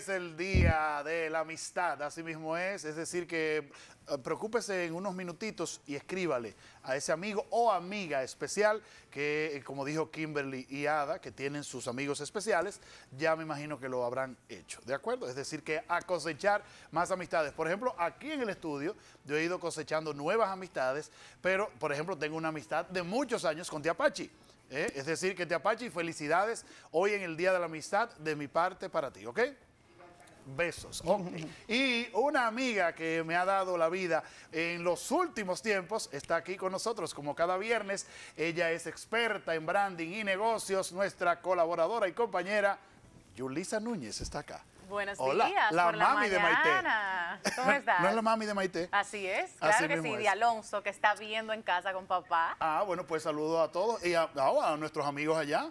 es el Día de la Amistad, así mismo es. Es decir, que eh, preocúpese en unos minutitos y escríbale a ese amigo o amiga especial que, eh, como dijo Kimberly y Ada, que tienen sus amigos especiales, ya me imagino que lo habrán hecho, ¿de acuerdo? Es decir, que a cosechar más amistades. Por ejemplo, aquí en el estudio yo he ido cosechando nuevas amistades, pero, por ejemplo, tengo una amistad de muchos años con Tiapachi. ¿eh? Es decir, que Tiapachi, felicidades hoy en el Día de la Amistad de mi parte para ti, ¿ok? besos. Y una amiga que me ha dado la vida en los últimos tiempos está aquí con nosotros como cada viernes. Ella es experta en branding y negocios, nuestra colaboradora y compañera Yulisa Núñez está acá. Buenos días, la mami la de Maite. ¿Cómo estás? no es la mami de Maite. Así es, claro que sí, de Alonso, que está viendo en casa con papá. Ah, bueno, pues saludo a todos y a nuestros amigos allá.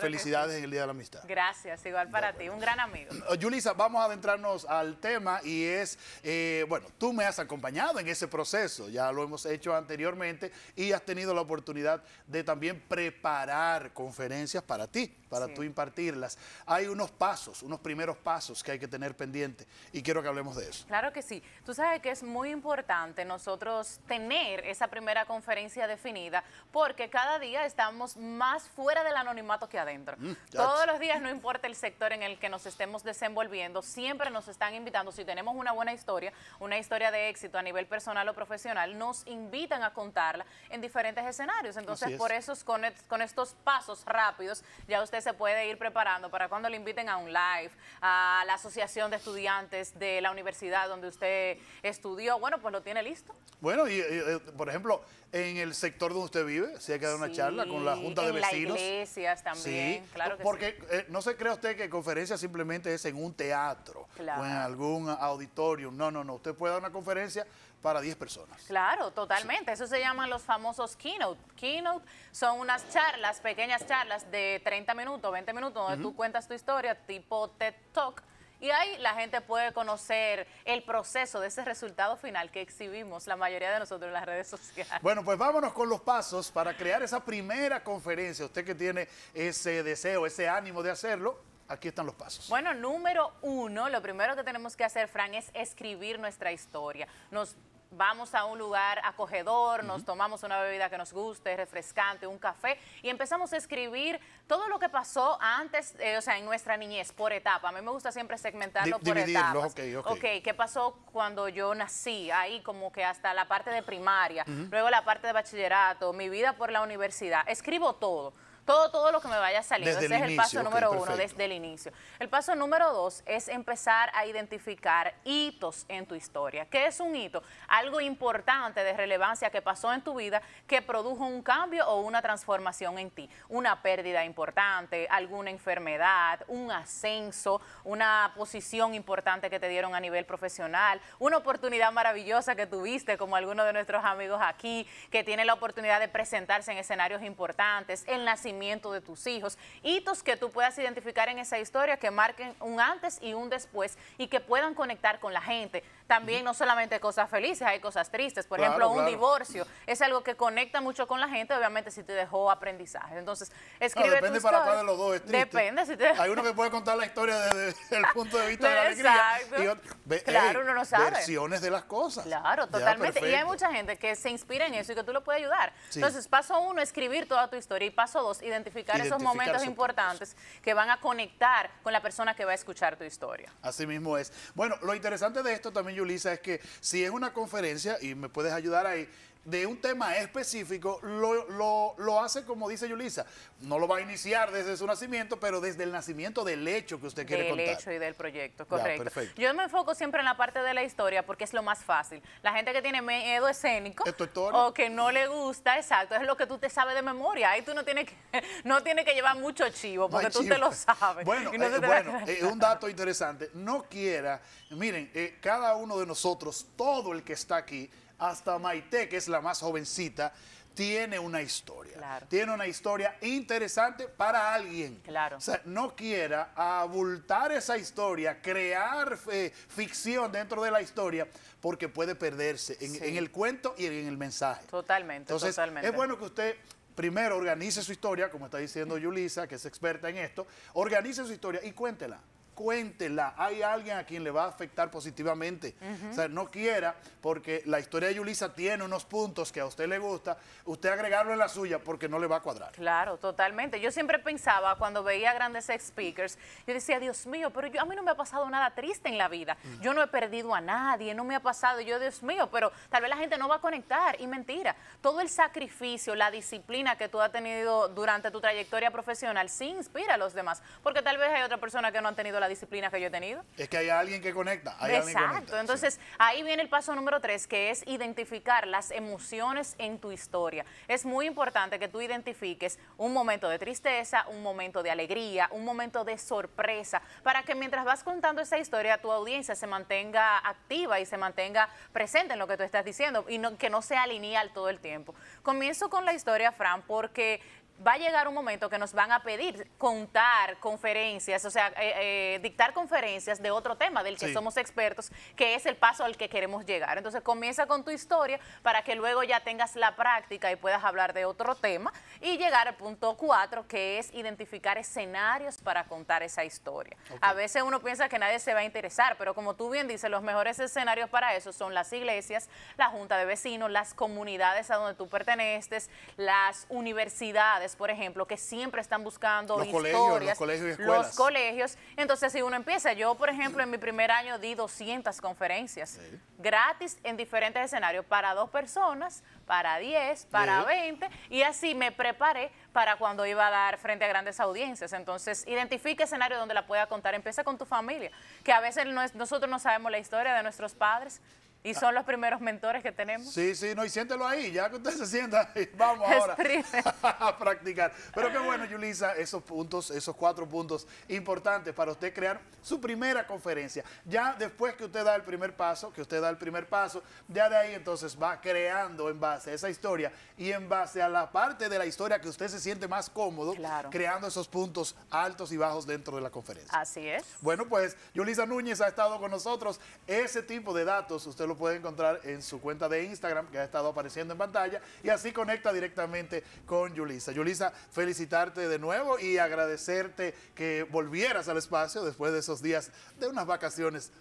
Felicidades en el Día de la Amistad. Gracias, igual para ti, un gran amigo. Yulisa, vamos a adentrarnos al tema y es, eh, bueno, tú me has acompañado en ese proceso, ya lo hemos hecho anteriormente y has tenido la oportunidad de también preparar conferencias para ti para tú impartirlas. Hay unos pasos, unos primeros pasos que hay que tener pendiente y quiero que hablemos de eso. Claro que sí. Tú sabes que es muy importante nosotros tener esa primera conferencia definida porque cada día estamos más fuera del anonimato que adentro. Mm, Todos los días, no importa el sector en el que nos estemos desenvolviendo, siempre nos están invitando, si tenemos una buena historia, una historia de éxito a nivel personal o profesional, nos invitan a contarla en diferentes escenarios. Entonces, por eso, con, con estos pasos rápidos, ya ustedes se puede ir preparando para cuando le inviten a un live, a la Asociación de Estudiantes de la Universidad donde usted estudió? Bueno, pues lo tiene listo. Bueno, y, eh, por ejemplo, en el sector donde usted vive, si hay que dar una charla con la Junta de Vecinos. iglesias también, claro que porque, sí. Porque eh, no se cree usted que conferencia simplemente es en un teatro o en algún auditorio. No, no, no. Usted puede dar una conferencia para 10 personas. Claro, totalmente. Eso se llaman los famosos keynote. Keynote son unas charlas, pequeñas charlas de 30 minutos, 20 minutos, donde tú cuentas tu historia, tipo TED Talk. Y ahí la gente puede conocer el proceso de ese resultado final que exhibimos la mayoría de nosotros en las redes sociales. Bueno, pues vámonos con los pasos para crear esa primera conferencia. Usted que tiene ese deseo, ese ánimo de hacerlo, aquí están los pasos. Bueno, número uno, lo primero que tenemos que hacer, Fran, es escribir nuestra historia. Nos vamos a un lugar acogedor, nos tomamos una bebida que nos guste, refrescante, un café, y empezamos a escribir todo lo que pasó antes, eh, o sea, en nuestra niñez, por etapa. A mí me gusta siempre segmentarlo por etapas. Okay, ok, ¿qué pasó cuando yo nací? Ahí como que hasta la parte de primaria, luego la parte de bachillerato, mi vida por la universidad. Escribo todo todo, todo lo que me vaya saliendo. Ese es el paso número uno, desde el inicio. El paso número dos es empezar a identificar hitos en tu historia. ¿Qué es un hito? Algo importante de relevancia que pasó en tu vida que produjo un cambio o una transformación en ti. Una pérdida importante, alguna enfermedad, un ascenso, una posición importante que te dieron a nivel profesional, una oportunidad maravillosa que tuviste, como algunos de nuestros amigos aquí, que tiene la oportunidad de presentarse en escenarios importantes, el nacimiento de tus hijos, hitos que tú puedas identificar en esa historia que marquen un antes y un después y que puedan conectar con la gente también no solamente cosas felices, hay cosas tristes. Por ejemplo, un divorcio es algo que conecta mucho con la gente, obviamente si te dejó aprendizaje. Entonces, escribe no, depende para cuál de los dos es triste. Depende Hay uno que puede contar la historia desde el punto de vista de, la alegría. claro, uno no sabe. Versiones de las cosas. Claro, totalmente. y hay mucha gente que se inspira en eso y que tú lo puedes ayudar. Entonces, paso uno, escribir toda tu historia. Y paso dos, identificar, esos momentos importantes que van a conectar con la persona que va a escuchar tu historia. Así mismo es. Bueno, lo interesante de esto también Yulisa, es que si es una conferencia, y me puedes ayudar ahí, de un tema específico, lo, hace como dice Yulisa. No lo va a iniciar desde su nacimiento, pero desde el nacimiento del hecho que usted quiere del contar. Del hecho y del proyecto, correcto. Yo me enfoco siempre en la parte de la historia porque es lo más fácil. La gente que tiene miedo escénico o que no le gusta, exacto, es lo que tú te sabes de memoria. Ahí tú no tienes que, no tienes que llevar mucho chivo porque tú te lo sabes. Bueno, eh, eh, un dato interesante. No quiera, miren, eh, cada uno de nosotros, todo el que está aquí, hasta Maite, que es la más jovencita, tiene una historia. Tiene una historia interesante para alguien. Claro. O sea, no quiera abultar esa historia, crear eh, ficción dentro de la historia, porque puede perderse en, el cuento y en el mensaje. Totalmente, totalmente. Es bueno que usted primero organice su historia, como está diciendo Yulisa, que es experta en esto, organice su historia y cuéntela cuéntela. Hay alguien a quien le va a afectar positivamente. O sea, no quiera, porque la historia de Yulisa tiene unos puntos que a usted le gusta, usted agregarlo en la suya porque no le va a cuadrar. Claro, totalmente. Yo siempre pensaba cuando veía grandes speakers, yo decía, Dios mío, pero yo, a mí no me ha pasado nada triste en la vida. Mm. Yo no he perdido a nadie, no me ha pasado. Yo, Dios mío, pero tal vez la gente no va a conectar. Y mentira, todo el sacrificio, la disciplina que tú has tenido durante tu trayectoria profesional, sí inspira a los demás, porque tal vez hay otra persona que no ha tenido la disciplina que yo he tenido. Es que hay alguien que conecta. Exacto. Entonces, ahí viene el paso número tres, que es identificar las emociones en tu historia. Es muy importante que tú identifiques un momento de tristeza, un momento de alegría, un momento de sorpresa, para que mientras vas contando esa historia, tu audiencia se mantenga activa y se mantenga presente en lo que tú estás diciendo y que no sea lineal todo el tiempo. Comienzo con la historia, Fran, porque va a llegar un momento que nos van a pedir contar conferencias, o sea, eh, eh, dictar conferencias de otro tema del que somos expertos, que es el paso al que queremos llegar. Entonces comienza con tu historia para que luego ya tengas la práctica y puedas hablar de otro tema y llegar al punto cuatro, que es identificar escenarios para contar esa historia. A veces uno piensa que nadie se va a interesar, pero como tú bien dices, los mejores escenarios para eso son las iglesias, la junta de vecinos, las comunidades a donde tú perteneces, las universidades, por ejemplo, que siempre están buscando los historias, colegios, los, colegios Entonces, si uno empieza, yo, por ejemplo, en mi primer año di 200 conferencias gratis en diferentes escenarios para dos personas, para 10, para 20, y así me preparé para cuando iba a dar frente a grandes audiencias. Entonces, identifique escenario donde la pueda contar. Empieza con tu familia, que a veces nosotros no sabemos la historia de nuestros padres, y son los primeros mentores que tenemos. Sí, sí, no, y siéntelo ahí, ya que usted se sienta ahí, vamos ahora a practicar. Pero qué bueno, Yulisa, esos puntos, esos cuatro puntos importantes para usted crear su primera conferencia. Ya después que usted da el primer paso, que usted da el primer paso, ya de ahí entonces va creando en base a esa historia y en base a la parte de la historia que usted se siente más cómodo, creando esos puntos altos y bajos dentro de la conferencia. Así es. Bueno, pues Yulisa Núñez ha estado con nosotros. Ese tipo de datos usted lo puede encontrar en su cuenta de Instagram, que ha estado apareciendo en pantalla, y así conecta directamente con Yulisa. Yulisa, felicitarte de nuevo y agradecerte que volvieras al espacio después de esos días de unas vacaciones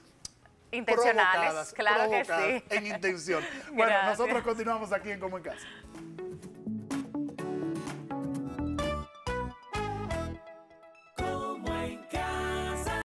Intencionales, claro que sí. En intención. bueno, nosotros continuamos aquí en Como en Casa.